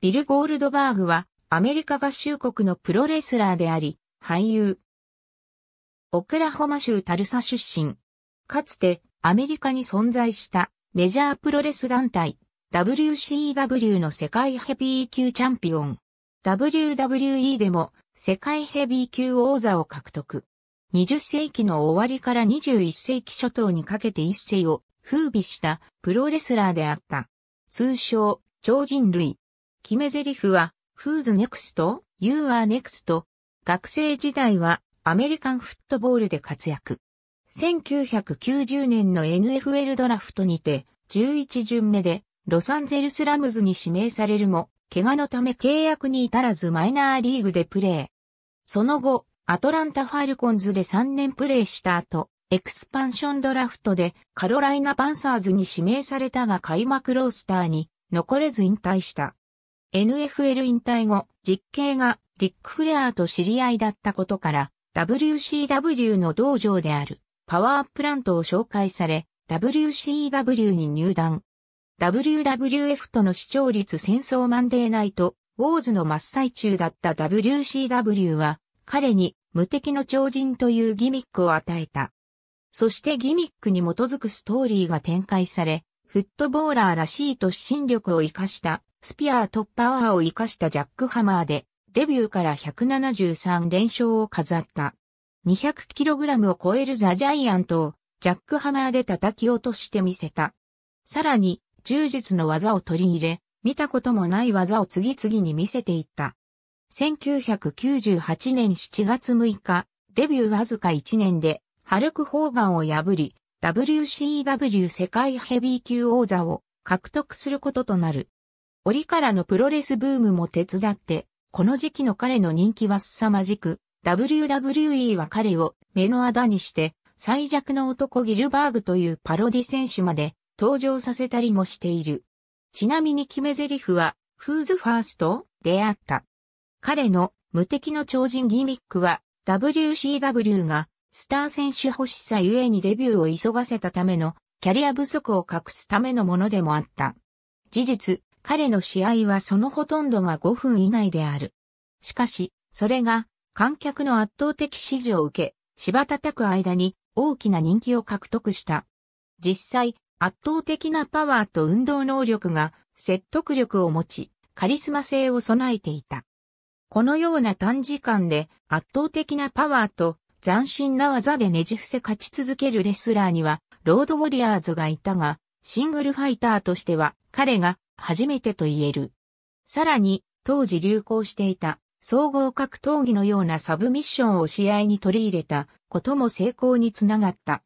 ビル・ゴールドバーグはアメリカ合衆国のプロレスラーであり、俳優。オクラホマ州タルサ出身。かつてアメリカに存在したメジャープロレス団体 WCW の世界ヘビー級チャンピオン。WWE でも世界ヘビー級王座を獲得。20世紀の終わりから21世紀初頭にかけて一世を風靡したプロレスラーであった。通称、超人類。決め台詞は、Who's next? You are next. 学生時代はアメリカンフットボールで活躍。1990年の NFL ドラフトにて11巡目でロサンゼルスラムズに指名されるも、怪我のため契約に至らずマイナーリーグでプレー。その後、アトランタファルコンズで3年プレーした後、エクスパンションドラフトでカロライナパンサーズに指名されたが開幕ロースターに残れず引退した。NFL 引退後、実刑がリック・フレアと知り合いだったことから、WCW の道場であるパワープラントを紹介され、WCW に入団。WWF との視聴率戦争マンデーナイト、ウォーズの真っ最中だった WCW は、彼に無敵の超人というギミックを与えた。そしてギミックに基づくストーリーが展開され、フットボーラーらしい突進力を活かしたスピアートッパワーを生かしたジャックハマーで、デビューから173連勝を飾った。200kg を超えるザ・ジャイアントを、ジャックハマーで叩き落としてみせた。さらに、充実の技を取り入れ、見たこともない技を次々に見せていった。1998年7月6日、デビューわずか1年で、ハルク・ホーガンを破り、WCW 世界ヘビー級王座を獲得することとなる。折からのプロレスブームも手伝って、この時期の彼の人気は凄まじく、WWE は彼を目のあだにして、最弱の男ギルバーグというパロディ選手まで登場させたりもしている。ちなみに決め台詞は、フーズファーストであった。彼の無敵の超人ギミックは、WCW がスター選手欲しさゆえにデビューを急がせたためのキャリア不足を隠すためのものでもあった。事実、彼の試合はそのほとんどが5分以内である。しかし、それが観客の圧倒的支持を受け、芝叩く間に大きな人気を獲得した。実際、圧倒的なパワーと運動能力が説得力を持ち、カリスマ性を備えていた。このような短時間で圧倒的なパワーと斬新な技でねじ伏せ勝ち続けるレスラーにはロードウォリアーズがいたが、シングルファイターとしては彼が初めてと言える。さらに、当時流行していた、総合格闘技のようなサブミッションを試合に取り入れたことも成功につながった。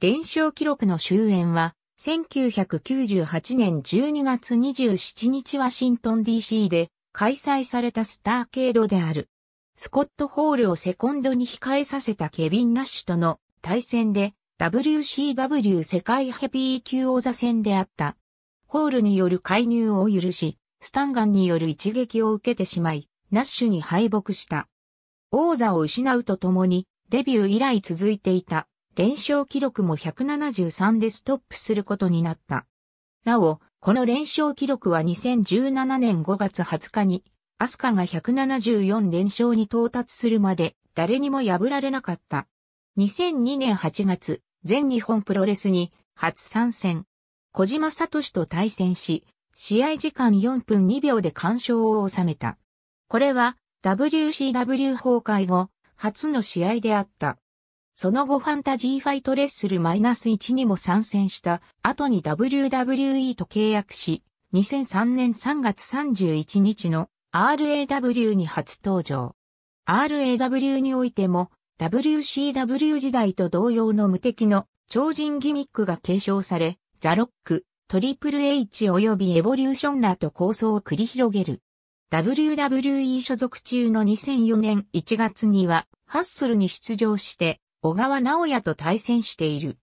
連勝記録の終焉は、1998年12月27日ワシントン DC で開催されたスターケードである。スコット・ホールをセコンドに控えさせたケビン・ラッシュとの対戦で WCW 世界ヘビー級王座戦であったホールによる介入を許し、スタンガンによる一撃を受けてしまい、ナッシュに敗北した。王座を失うとともに、デビュー以来続いていた連勝記録も173でストップすることになった。なお、この連勝記録は2017年5月20日に、アスカが174連勝に到達するまで誰にも破られなかった。2002年8月、全日本プロレスに初参戦。小島聡と対戦し、試合時間4分2秒で干渉を収めた。これは WCW 崩壊後、初の試合であった。その後ファンタジーファイトレッスル -1 にも参戦した後に WWE と契約し、2003年3月31日の RAW に初登場。RAW においても WCW 時代と同様の無敵の超人ギミックが継承され、ザロック、トリプル H 及びエボリューションらと構想を繰り広げる。WWE 所属中の2004年1月には、ハッスルに出場して、小川直也と対戦している。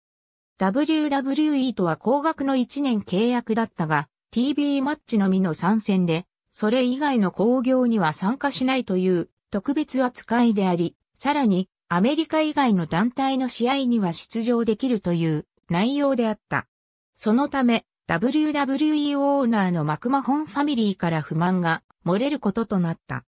WWE とは高額の1年契約だったが、TV マッチのみの参戦で、それ以外の興行には参加しないという特別扱いであり、さらにアメリカ以外の団体の試合には出場できるという内容であった。そのため、WWE オーナーのマクマホンファミリーから不満が漏れることとなった。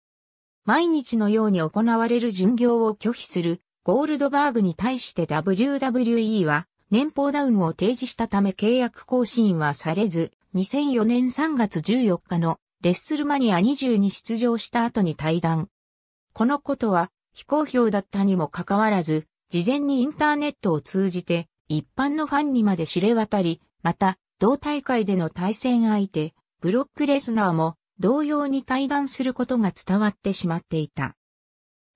毎日のように行われる巡業を拒否するゴールドバーグに対して WWE は年俸ダウンを提示したため契約更新はされず、2004年3月14日のレッスルマニア20に出場した後に対談。このことは非公表だったにもかかわらず、事前にインターネットを通じて一般のファンにまで知れ渡り、また、同大会での対戦相手、ブロックレスナーも同様に対談することが伝わってしまっていた。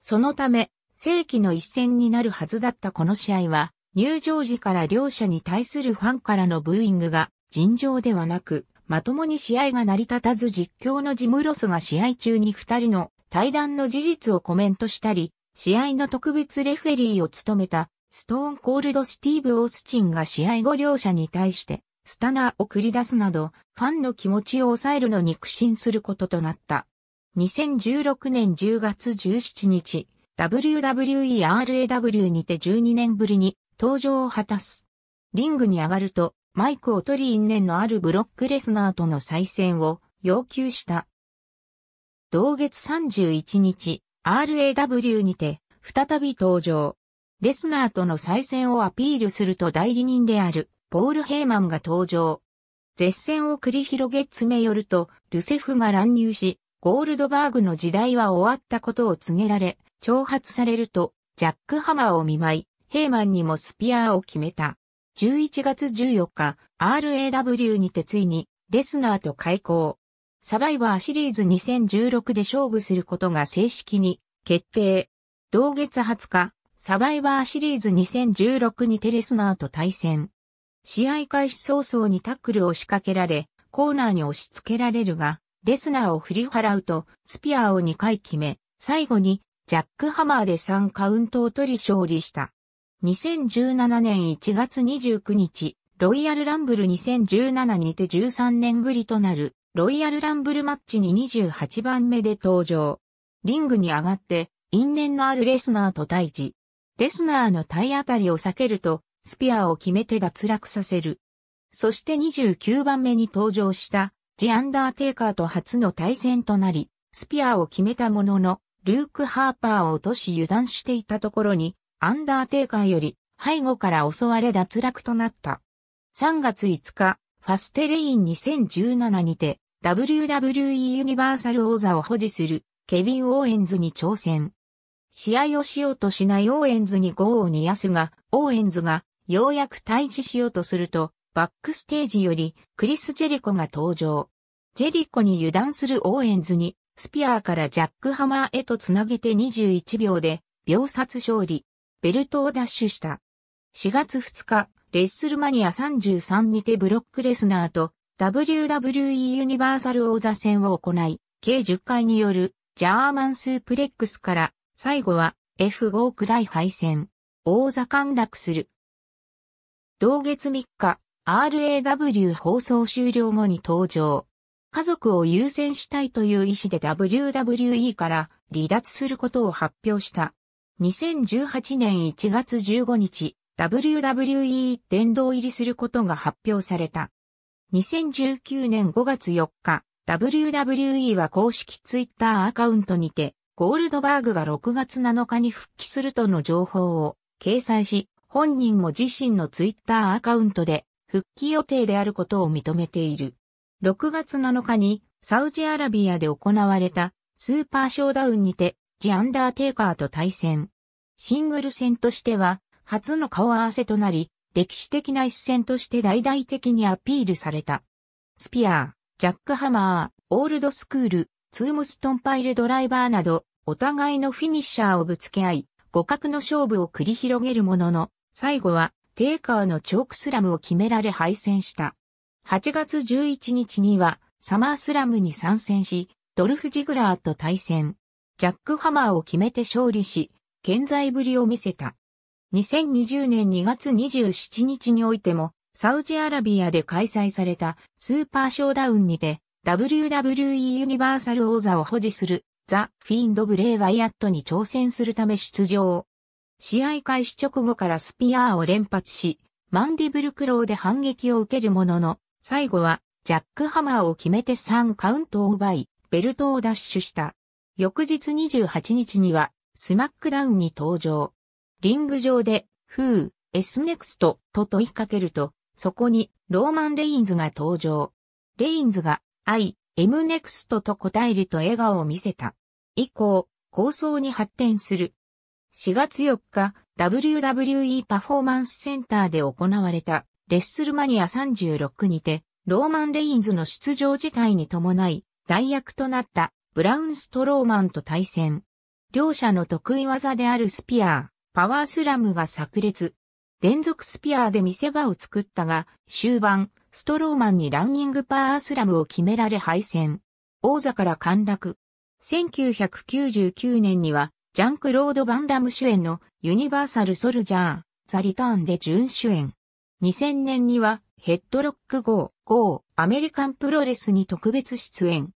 そのため、正規の一戦になるはずだったこの試合は、入場時から両者に対するファンからのブーイングが尋常ではなく、まともに試合が成り立たず実況のジムロスが試合中に二人の対談の事実をコメントしたり、試合の特別レフェリーを務めたストーンコールドスティーブ・オースチンが試合後両者に対して、スタナーを繰り出すなど、ファンの気持ちを抑えるのに苦心することとなった。2016年10月17日、WWERAW にて12年ぶりに登場を果たす。リングに上がると、マイクを取り因縁のあるブロックレスナーとの再戦を要求した。同月31日、RAW にて再び登場。レスナーとの再戦をアピールすると代理人であるポール・ヘイマンが登場。絶戦を繰り広げ詰め寄ると、ルセフが乱入し、ゴールドバーグの時代は終わったことを告げられ、挑発されると、ジャックハマーを見舞い、ヘイマンにもスピアーを決めた。11月14日、RAW にてついに、レスナーと開講。サバイバーシリーズ2016で勝負することが正式に決定。同月20日、サバイバーシリーズ2016にテレスナーと対戦。試合開始早々にタックルを仕掛けられ、コーナーに押し付けられるが、レスナーを振り払うと、スピアーを2回決め、最後に、ジャックハマーで3カウントを取り勝利した。2017年1月29日、ロイヤルランブル2017にて13年ぶりとなる、ロイヤルランブルマッチに28番目で登場。リングに上がって、因縁のあるレスナーと対峙。レスナーの体当たりを避けると、スピアを決めて脱落させる。そして29番目に登場した、ジ・アンダーテイカーと初の対戦となり、スピアを決めたものの、ルーク・ハーパーを落とし油断していたところに、アンダーテイカーより背後から襲われ脱落となった。3月5日、ファステレイン2017にて、WWE ユニバーサル王座を保持する、ケビン・オーエンズに挑戦。試合をしようとしないオーエンズにゴーを煮やすが、オーエンズがようやく退治しようとすると、バックステージよりクリス・ジェリコが登場。ジェリコに油断するオーエンズに、スピアーからジャックハマーへとつなげて21秒で、秒殺勝利、ベルトを奪取した。4月2日、レッスルマニア33にてブロックレスナーと WWE ユニバーサル王座戦を行い、計10回によるジャーマンスープレックスから最後は F5 くらい敗戦。王座陥落する。同月3日、RAW 放送終了後に登場。家族を優先したいという意思で WWE から離脱することを発表した。2018年1月15日、WWE 殿堂入りすることが発表された。2019年5月4日、WWE は公式ツイッターアカウントにて、ゴールドバーグが6月7日に復帰するとの情報を掲載し、本人も自身のツイッターアカウントで復帰予定であることを認めている。6月7日にサウジアラビアで行われたスーパーショーダウンにてジ・アンダーテイカーと対戦。シングル戦としては初の顔合わせとなり、歴史的な一戦として大々的にアピールされた。スピアー、ジャックハマー、オールドスクール、ツームストンパイルドライバーなど、お互いのフィニッシャーをぶつけ合い、互角の勝負を繰り広げるものの、最後は、テイカーのチョークスラムを決められ敗戦した。8月11日には、サマースラムに参戦し、ドルフ・ジグラーと対戦。ジャック・ハマーを決めて勝利し、健在ぶりを見せた。2020年2月27日においても、サウジアラビアで開催されたスーパーショーダウンにて、WWE ユニバーサル王座を保持するザ・フィンド・ブレイ・ワイアットに挑戦するため出場。試合開始直後からスピアーを連発し、マンディブルクローで反撃を受けるものの、最後はジャックハマーを決めて3カウントを奪い、ベルトを奪取した。翌日28日には、スマックダウンに登場。リング上で、フー、エスネクストと問いかけると、そこにローマン・レインズが登場。レインズが IMNEXT と答えると笑顔を見せた。以降、構想に発展する。4月4日、WWE パフォーマンスセンターで行われた、レッスルマニア36にて、ローマン・レインズの出場自体に伴い、代役となったブラウン・ストローマンと対戦。両者の得意技であるスピアー、パワースラムが炸裂。連続スピアーで見せ場を作ったが、終盤、ストローマンにランニングパワースラムを決められ敗戦。王座から陥落。1999年には、ジャンクロード・バンダム主演のユニバーサル・ソルジャー、ザ・リターンで準主演。2000年には、ヘッドロックゴー。アメリカンプロレスに特別出演。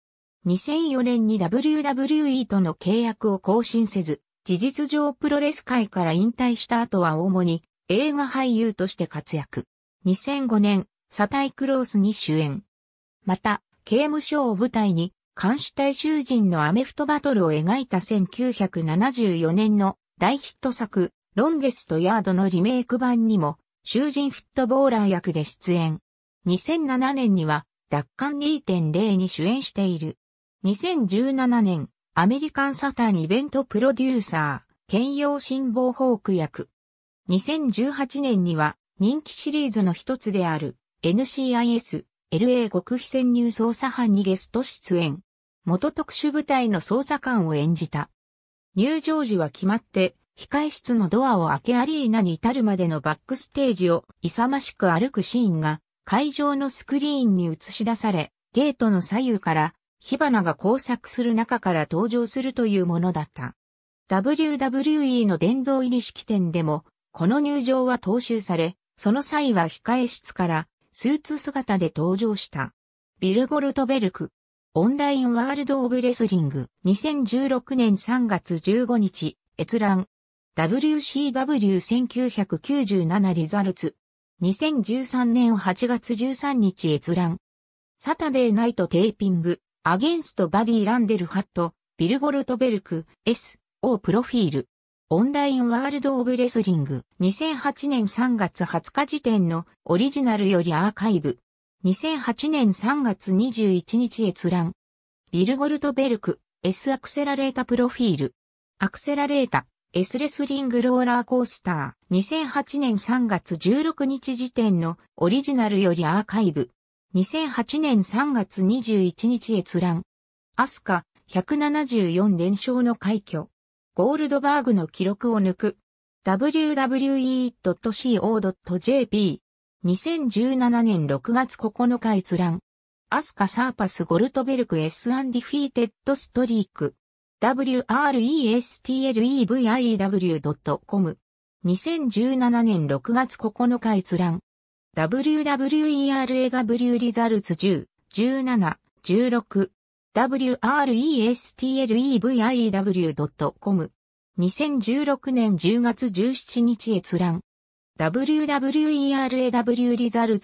2004年に WWE との契約を更新せず、事実上プロレス界から引退した後は主に映画俳優として活躍。2005年、サタイクロースに主演。また、刑務所を舞台に、監視隊囚人のアメフトバトルを描いた1974年の大ヒット作、ロンゲストヤードのリメイク版にも、囚人フットボーラー役で出演。2007年には、奪還2.0に主演している。2017年、アメリカンサターンイベントプロデューサー、兼用辛抱ホーク役。2018年には、人気シリーズの一つである、NCIS、LA 極秘潜入捜査班にゲスト出演。元特殊部隊の捜査官を演じた。入場時は決まって、控室のドアを開けアリーナに至るまでのバックステージを勇ましく歩くシーンが会場のスクリーンに映し出され、ゲートの左右から火花が交錯する中から登場するというものだった。WWE の殿堂入り式典でも、この入場は踏襲され、その際は控室からスーツ姿で登場した。ビルゴルトベルク。オンラインワールドオブレスリング2016年3月15日閲覧 WCW1997 リザルツ2013年8月13日閲覧サタデーナイトテーピングアゲンストバディランデルハットビルゴルトベルク S o プロフィールオンラインワールドオブレスリング2008年3月20日時点のオリジナルよりアーカイブ2008年3月21日閲覧ビルゴルトベルク S アクセラレータプロフィールアクセラレータ S レスリングローラーコースター2008年3月16日時点のオリジナルよりアーカイブ2008年3月21日閲覧アスカ174連勝の快挙ゴールドバーグの記録を抜く。wwe.co.jp 2017年6月9日閲覧。アスカサーパスゴルトベルク S& ディフィーテッドストリーク。wrestleviw.com 2017年6月9日閲覧。WWERAW リザルツ10、17、16。wrestleviw.com。2016年10月17日閲覧。wweraw リ l t s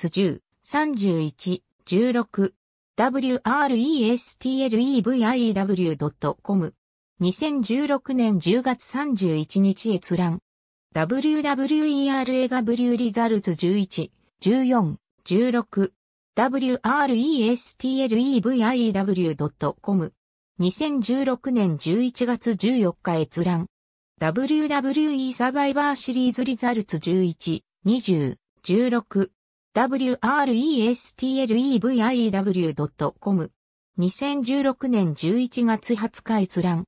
10、31、16。wrestleviw.com e。2016年10月31日閲覧。wweraw リザルツ11、14、16。wrestleview.com。2016年11月14日閲覧。WWE サバイバーシリーズリザルツ11、20、16。wrestleview.com。2016年11月20日閲覧。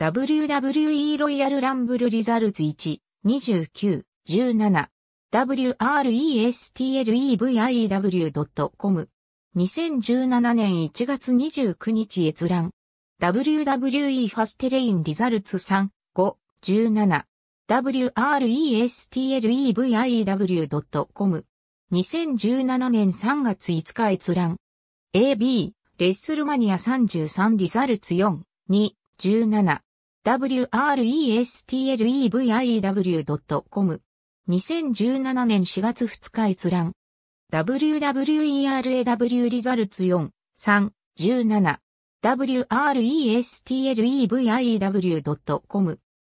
WWE ロイヤルランブルリザルツ1、29、17。wrestleviw.com。2017年1月29日閲覧。WWE ファステレインリザルツ3、5、17。wrestleviw.com e。2017年3月5日閲覧。AB、レッスルマニア33リザルツ4、2、17。wrestleviw.com e。2017年4月2日閲覧。WWERAW r e s u l t s 4、3、17。wrestleviw.com。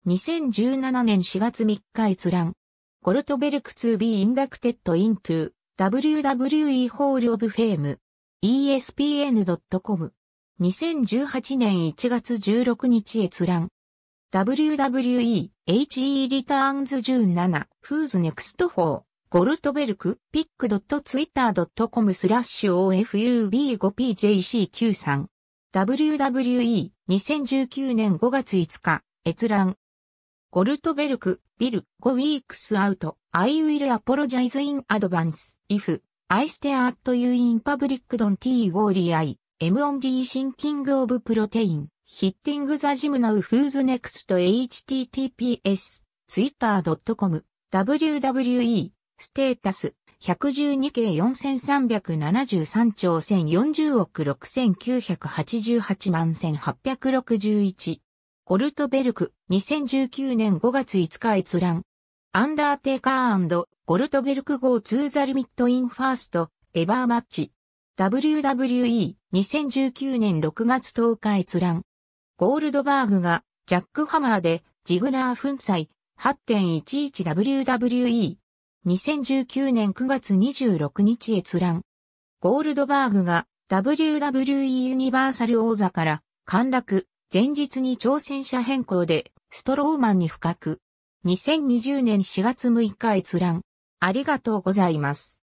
2017年4月3日閲覧。ゴルトベルク 2B inducted into WWE ホー l オブ Fame ESPN.com 2018年1月16日閲覧 WWE、HE r e リターンズ17、Who's Next for, ゴルトベルク、ピックドットツイッタードットコムスラッシュ OFUB5PJC93。WWE、2019年5月5日、閲覧。ゴルトベルク、ビル、5 weeks out, I will apologize in advance, if, I stare at you in public don't worry I, M on D thinking of protein. ヒッティングザジムナウフーズネクスト https twitter.com wwe ステータス112 k 4373兆1040億6988万1861コルトベルク2019年5月5日閲覧アンダーテーカーゴルトベルク号ツーザルミットインファーストエバーマッチ WWE2019 年6月10日閲覧ゴールドバーグがジャックハマーでジグラー粉砕 8.11WWE。2019年9月26日閲覧。ゴールドバーグが WWE ユニバーサル王座から陥落、前日に挑戦者変更でストローマンに深く。2020年4月6日閲覧。ありがとうございます。